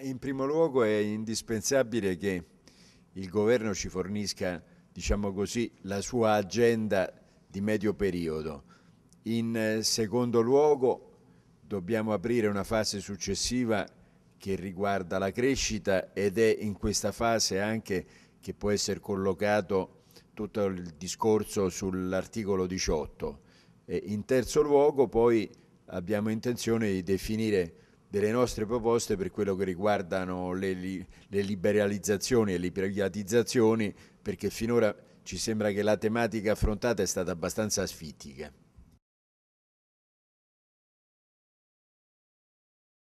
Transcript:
in primo luogo è indispensabile che il governo ci fornisca, diciamo così, la sua agenda di medio periodo. In eh, secondo luogo dobbiamo aprire una fase successiva che riguarda la crescita ed è in questa fase anche che può essere collocato tutto il discorso sull'articolo 18. E in terzo luogo poi abbiamo intenzione di definire delle nostre proposte per quello che riguardano le, li, le liberalizzazioni e le privatizzazioni, perché finora ci sembra che la tematica affrontata è stata abbastanza asfittica.